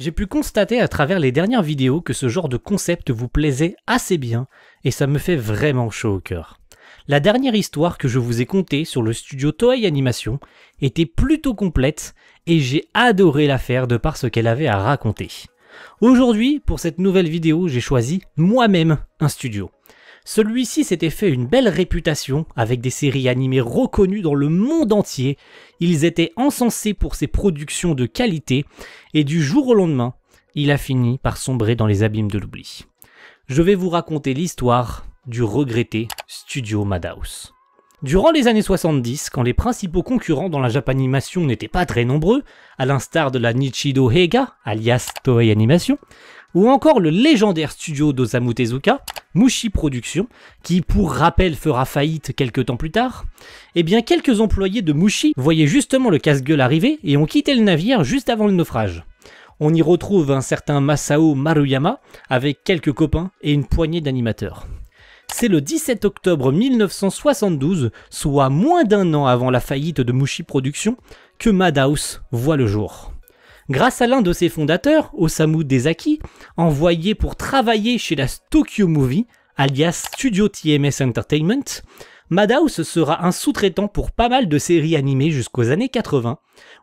J'ai pu constater à travers les dernières vidéos que ce genre de concept vous plaisait assez bien et ça me fait vraiment chaud au cœur. La dernière histoire que je vous ai contée sur le studio Toei Animation était plutôt complète et j'ai adoré l'affaire de par ce qu'elle avait à raconter. Aujourd'hui, pour cette nouvelle vidéo, j'ai choisi moi-même un studio. Celui-ci s'était fait une belle réputation avec des séries animées reconnues dans le monde entier. Ils étaient encensés pour ses productions de qualité et du jour au lendemain, il a fini par sombrer dans les abîmes de l'oubli. Je vais vous raconter l'histoire du regretté Studio Madhouse. Durant les années 70, quand les principaux concurrents dans la Japanimation n'étaient pas très nombreux, à l'instar de la Nichido Heiga, alias Toei Animation, ou encore le légendaire studio d'Osamu Tezuka, Mushi Productions, qui pour rappel fera faillite quelques temps plus tard, eh bien quelques employés de Mushi voyaient justement le casse-gueule arriver et ont quitté le navire juste avant le naufrage. On y retrouve un certain Masao Maruyama avec quelques copains et une poignée d'animateurs. C'est le 17 octobre 1972, soit moins d'un an avant la faillite de Mushi Productions, que Madhouse voit le jour grâce à l'un de ses fondateurs, Osamu Dezaki, envoyé pour travailler chez la Tokyo Movie, alias Studio TMS Entertainment, Madhouse sera un sous-traitant pour pas mal de séries animées jusqu'aux années 80,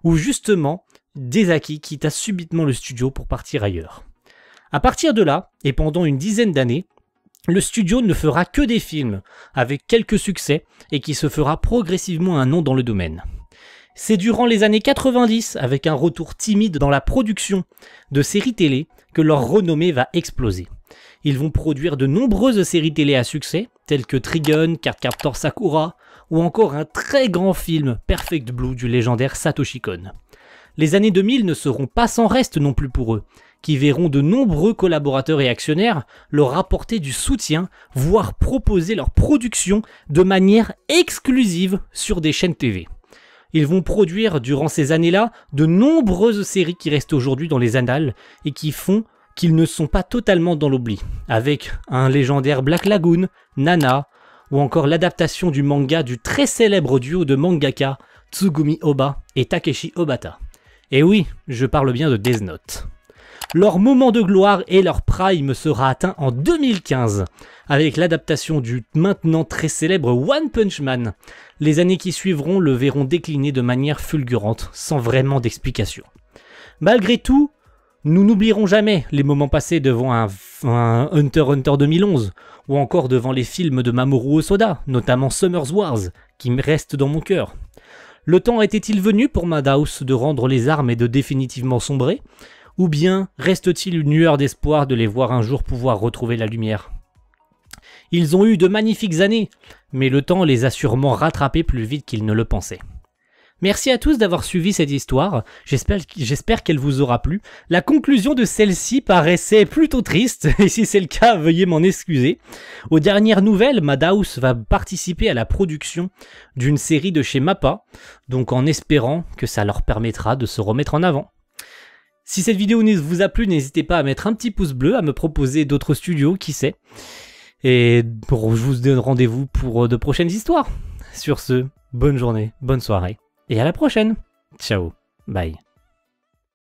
où justement Dezaki quitta subitement le studio pour partir ailleurs. A partir de là, et pendant une dizaine d'années, le studio ne fera que des films, avec quelques succès, et qui se fera progressivement un nom dans le domaine. C'est durant les années 90, avec un retour timide dans la production de séries télé, que leur renommée va exploser. Ils vont produire de nombreuses séries télé à succès, telles que Trigun, Cardcaptor Sakura, ou encore un très grand film, Perfect Blue, du légendaire Satoshi Kon. Les années 2000 ne seront pas sans reste non plus pour eux, qui verront de nombreux collaborateurs et actionnaires leur apporter du soutien, voire proposer leur production de manière exclusive sur des chaînes TV ils vont produire durant ces années-là de nombreuses séries qui restent aujourd'hui dans les annales et qui font qu'ils ne sont pas totalement dans l'oubli, avec un légendaire Black Lagoon, Nana, ou encore l'adaptation du manga du très célèbre duo de mangaka Tsugumi Oba et Takeshi Obata. Et oui, je parle bien de Death Note. Leur moment de gloire et leur prime sera atteint en 2015 avec l'adaptation du maintenant très célèbre One Punch Man. Les années qui suivront le verront décliner de manière fulgurante, sans vraiment d'explication. Malgré tout, nous n'oublierons jamais les moments passés devant un, Hunter Hunter 2011, ou encore devant les films de Mamoru Osoda, notamment Summer's Wars, qui restent dans mon cœur. Le temps était-il venu pour Madhouse de rendre les armes et de définitivement sombrer ou bien reste-t-il une lueur d'espoir de les voir un jour pouvoir retrouver la lumière Ils ont eu de magnifiques années, mais le temps les a sûrement rattrapés plus vite qu'ils ne le pensaient. Merci à tous d'avoir suivi cette histoire, j'espère qu'elle vous aura plu. La conclusion de celle-ci paraissait plutôt triste, et si c'est le cas, veuillez m'en excuser. Aux dernières nouvelles, Madhouse va participer à la production d'une série de chez MAPPA, donc en espérant que ça leur permettra de se remettre en avant. Si cette vidéo vous a plu, n'hésitez pas à mettre un petit pouce bleu, à me proposer d'autres studios, qui sait. Et je vous donne rendez-vous pour euh, de prochaines histoires. Sur ce, bonne journée, bonne soirée, et à la prochaine. Ciao, bye.